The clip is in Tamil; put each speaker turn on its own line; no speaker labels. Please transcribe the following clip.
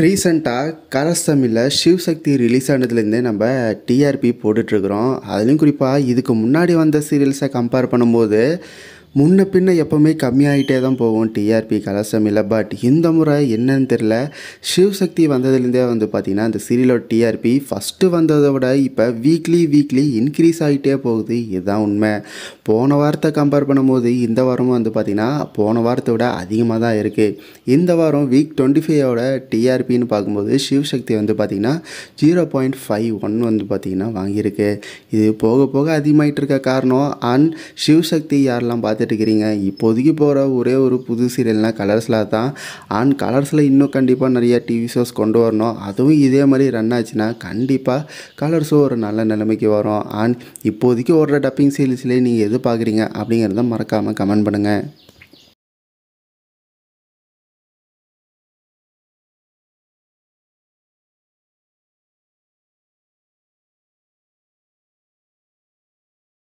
ரீசெண்டாக கரசமில் சிவசக்தி ரிலீஸ் ஆனதுலேருந்தே நம்ம டிஆர்பி போட்டுட்ருக்குறோம் அதுலேயும் குறிப்பாக இதுக்கு முன்னாடி வந்த சீரியல்ஸை கம்பேர் பண்ணும்போது முன்ன பின்ன எப்போவுமே கம்மியாகிட்டே தான் போகும் டிஆர்பி இல்லை பட் இந்த முறை என்னன்னு தெரில சிவசக்தி வந்ததுலேருந்தே வந்து பார்த்திங்கன்னா அந்த சீரியலோட டிஆர்பி ஃபஸ்ட்டு வந்ததை விட இப்போ வீக்லி வீக்லி இன்க்ரீஸ் ஆகிட்டே போகுது இதுதான் உண்மை போன வாரத்தை கம்பேர் பண்ணும்போது இந்த வாரமும் வந்து பார்த்திங்கன்னா போன வாரத்தை விட அதிகமாக தான் இருக்குது இந்த வாரம் வீக் டுவெண்ட்டி ஃபைவோட டிஆர்பின்னு பார்க்கும்போது சிவசக்தி வந்து பார்த்திங்கன்னா ஜீரோ பாயிண்ட் ஃபைவ் ஒன் வந்து பார்த்திங்கன்னா வாங்கியிருக்கு இது போக போக அதிகமாகிட்டு இருக்க காரணம் அண்ட் சிவசக்தி யாரெல்லாம் பார்த்து பார்த்துட்ருக்கிறீங்க இப்போதைக்கு போகிற ஒரே ஒரு புது சீரியல்னால் கலர்ஸில் தான் அண்ட் கலர்ஸில் இன்னும் கண்டிப்பாக நிறையா டிவி ஷோஸ் கொண்டு வரணும் அதுவும் இதே மாதிரி ரன் ஆச்சுன்னா கண்டிப்பாக கலர்ஸும் ஒரு நல்ல நிலைமைக்கு வரும் அண்ட் இப்போதைக்கு ஓடுற டப்பிங் சீரியல்ஸ்லேயே நீங்கள் எது பார்க்குறீங்க அப்படிங்கிறத மறக்காமல் கமெண்ட் பண்ணுங்கள்